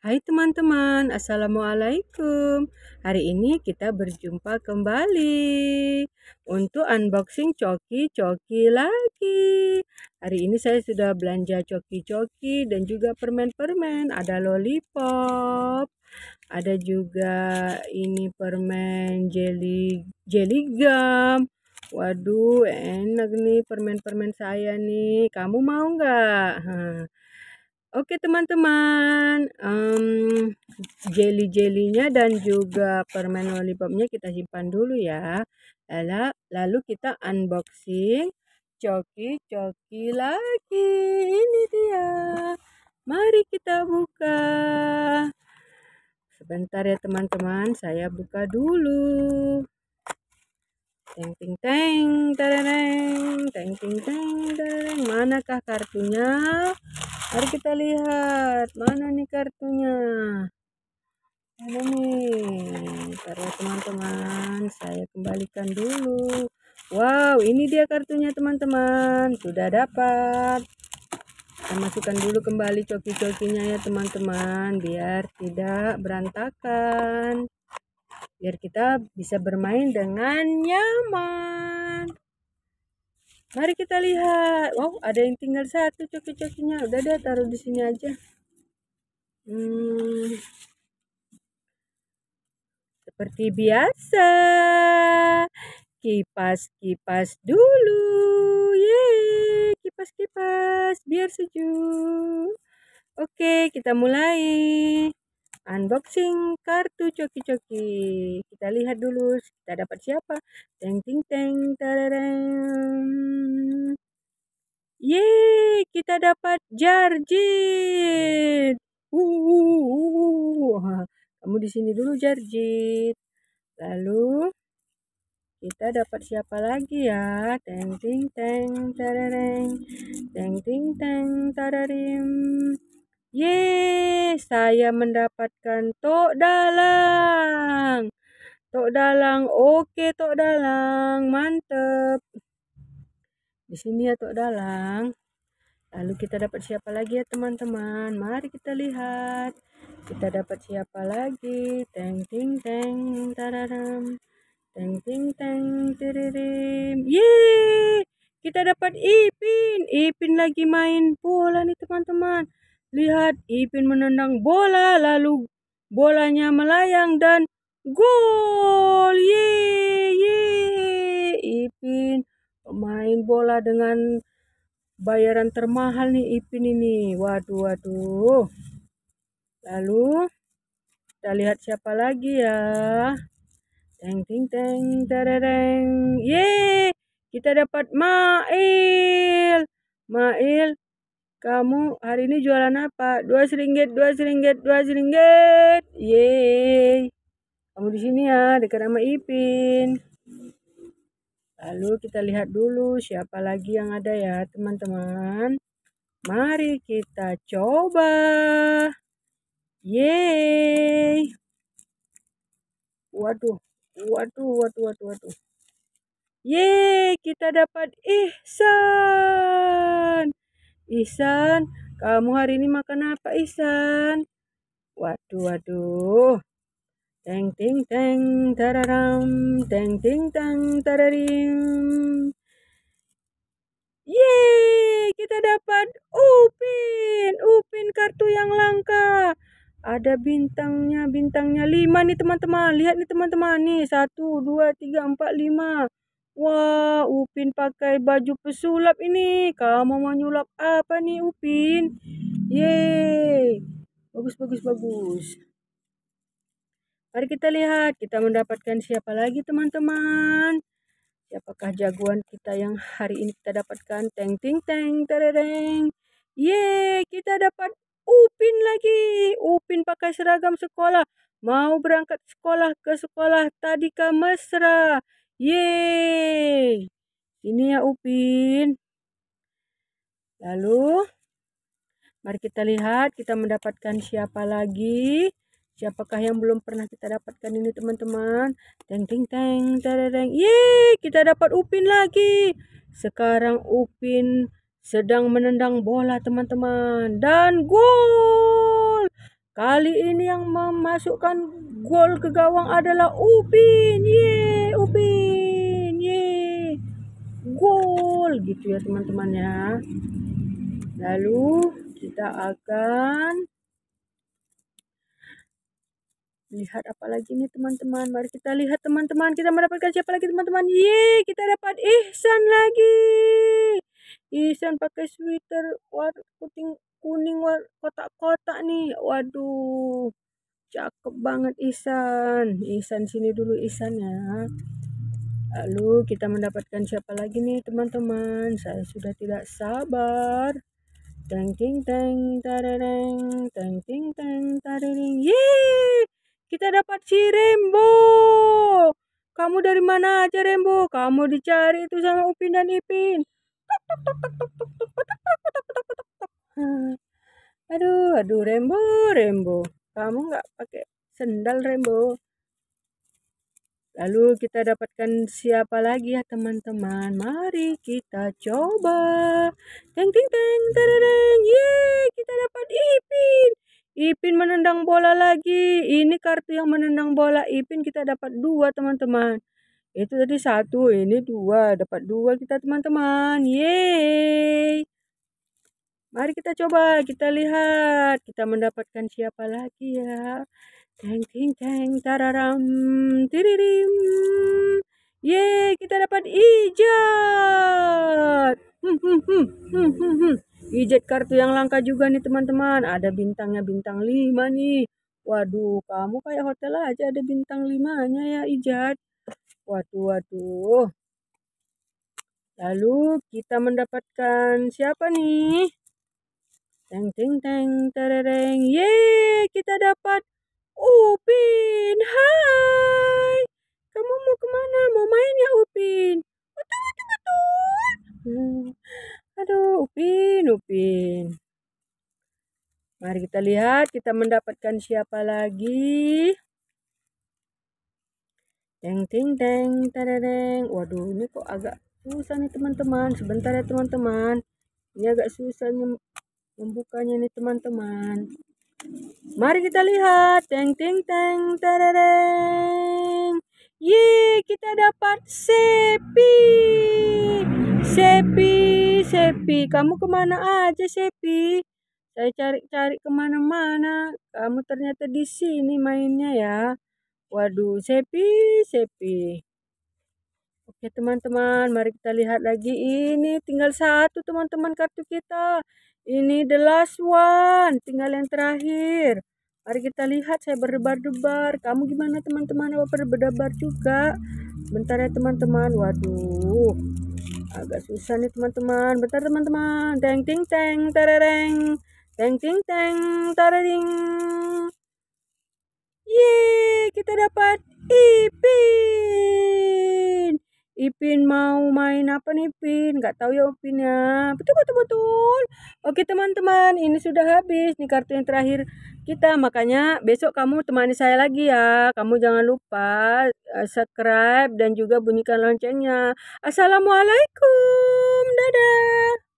Hai teman-teman, Assalamualaikum Hari ini kita berjumpa kembali Untuk unboxing coki-coki lagi Hari ini saya sudah belanja coki-coki dan juga permen-permen Ada lollipop Ada juga ini permen jelly, jelly gum Waduh enak nih permen-permen saya nih Kamu mau nggak? Oke teman-teman, um, jelly jellynya dan juga permen lollipopnya kita simpan dulu ya. Lalu, lalu kita unboxing coki-coki lagi. Ini dia. Mari kita buka. Sebentar ya teman-teman, saya buka dulu. Teng ting teng, tereng, teng ting teng, tarareng. Manakah kartunya? Mari kita lihat mana nih kartunya. Mana nih? para teman-teman, saya kembalikan dulu. Wow, ini dia kartunya teman-teman. Sudah dapat. Kita masukkan dulu kembali coki-cokinya ya teman-teman, biar tidak berantakan. Biar kita bisa bermain dengan nyaman. Mari kita lihat. Wow, oh, ada yang tinggal satu coki-cokinya. Udah deh, taruh di sini aja. Hmm. Seperti biasa. Kipas-kipas dulu. Yeay, kipas-kipas biar sejuk. Oke, kita mulai unboxing kartu coki-coki. Kita lihat dulu kita dapat siapa. Teng ting teng tarareng. Yeay, kita dapat Jarjit. Uh, kamu di sini dulu Jarjit. Lalu kita dapat siapa lagi ya teng ting teng tarareng teng ting teng tararim Yeay, saya mendapatkan tok dalang. Tok dalang, oke tok dalang, mantep. Di sini ya tok dalang. Lalu kita dapat siapa lagi ya teman-teman? Mari kita lihat. Kita dapat siapa lagi? Teng ting teng tararam. Teng ting teng tiririm. Yeay! Kita dapat Ipin. Ipin lagi main bola nih teman-teman Lihat, Ipin menendang bola lalu bolanya melayang dan gol. Ye, Ipin pemain bola dengan bayaran termahal nih Ipin ini. Waduh, waduh. Lalu kita lihat siapa lagi ya. Teng ting teng tereng. Ye, kita dapat Mail. Mail kamu hari ini jualan apa? Dua seringgit, dua seringgit, dua seringgit. Yeay. Kamu di sini ya, dekat sama Ipin. Lalu kita lihat dulu siapa lagi yang ada ya, teman-teman. Mari kita coba. Yeay. Waduh, waduh, waduh, waduh, waduh. Yeay, kita dapat ihsan. Isan, kamu hari ini makan apa Isan? Waduh, waduh. Teng ting teng tararam, teng ting teng tararim. Yeay, kita dapat Upin, Upin kartu yang langka. Ada bintangnya, bintangnya 5 nih teman-teman. Lihat nih teman-teman nih. 1, 2, 3, 4, 5. Wah, Upin pakai baju pesulap ini. Kamu mau nyulap apa nih, Upin? Yeay. Bagus, bagus, bagus. Mari kita lihat, kita mendapatkan siapa lagi, teman-teman. Siapakah jagoan kita yang hari ini kita dapatkan? Teng, ting, teng, tereng. Yeay, kita dapat Upin lagi. Upin pakai seragam sekolah. Mau berangkat sekolah ke sekolah tadika mesra. Yeay. Ini ya Upin. Lalu mari kita lihat kita mendapatkan siapa lagi? Siapakah yang belum pernah kita dapatkan ini teman-teman? Teng teng teng teng. Yeay, kita dapat Upin lagi. Sekarang Upin sedang menendang bola teman-teman dan gol. Kali ini yang memasukkan gol ke gawang adalah Upin. Ye, Upin. Ye. Gol gitu ya teman-teman ya. Lalu kita akan lihat apa lagi nih teman-teman. Mari kita lihat teman-teman. Kita mendapatkan siapa lagi teman-teman? Ye, kita dapat Ihsan lagi. Ihsan pakai sweater warna kuning kuning war kotak-kotak nih. Waduh. Cakep banget Ihsan. Ihsan sini dulu Ihsan ya. Lalu kita mendapatkan siapa lagi nih teman-teman? Saya sudah tidak sabar. Teng ting teng tarereng teng ting teng tarereng. Yeay! Kita dapat si Rembo. Kamu dari mana aja Rembo? Kamu dicari itu sama Upin dan Ipin. Hmm. aduh aduh Rembo Rembo kamu nggak pakai sendal Rembo lalu kita dapatkan siapa lagi ya teman-teman mari kita coba teng teng teng tereng ye kita dapat Ipin Ipin menendang bola lagi ini kartu yang menendang bola Ipin kita dapat dua teman-teman itu tadi satu, ini dua. Dapat dua kita teman-teman. Yeay. Mari kita coba, kita lihat. Kita mendapatkan siapa lagi ya. Teng, teng, teng, tararam, tiririm. Yeay, kita dapat ijat. Hmm, hmm, hmm, hmm, hmm, hmm. Ijat kartu yang langka juga nih teman-teman. Ada bintangnya bintang lima nih. Waduh, kamu kayak hotel aja ada bintang limanya ya Ijat. Waduh, waduh. Lalu kita mendapatkan siapa nih? Teng, teng, teng, tereng. Yeay, kita dapat Upin. Hai, kamu mau kemana? Mau main ya Upin? Betul, betul, betul. Hmm. Aduh, Upin, Upin. Mari kita lihat kita mendapatkan siapa lagi. Teng ting teng tadadeng. Waduh, ini kok agak susah nih teman-teman. Sebentar ya teman-teman. Ini agak susah nih membukanya nih teman-teman. Mari kita lihat. Teng ting teng tadadeng. Ye, kita dapat sepi. Sepi, sepi. Kamu kemana aja sepi? Saya cari-cari kemana-mana. Kamu ternyata di sini mainnya ya. Waduh, sepi, sepi. Oke teman-teman, mari kita lihat lagi. Ini tinggal satu teman-teman kartu kita. Ini the last one, tinggal yang terakhir. Mari kita lihat, saya berdebar-debar. Kamu gimana teman-teman? Apa berdebar juga? Bentar ya teman-teman. Waduh, agak susah nih teman-teman. Bentar teman-teman. Teng ting teng, terereng. Teng ting teng, terering. Yeay kita dapat Ipin. Ipin mau main apa nih Ipin Gak tahu ya Ipinnya Betul betul betul. Oke teman-teman, ini sudah habis nih kartu yang terakhir kita. Makanya besok kamu temani saya lagi ya. Kamu jangan lupa eh, subscribe dan juga bunyikan loncengnya. Assalamualaikum. Dadah.